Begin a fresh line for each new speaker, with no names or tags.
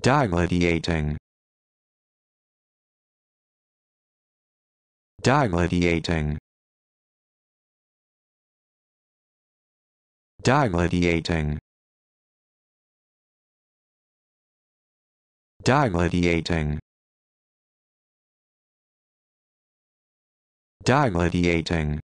Digladiating. Digladiating. Digladiating. Digladiating. Digladiating.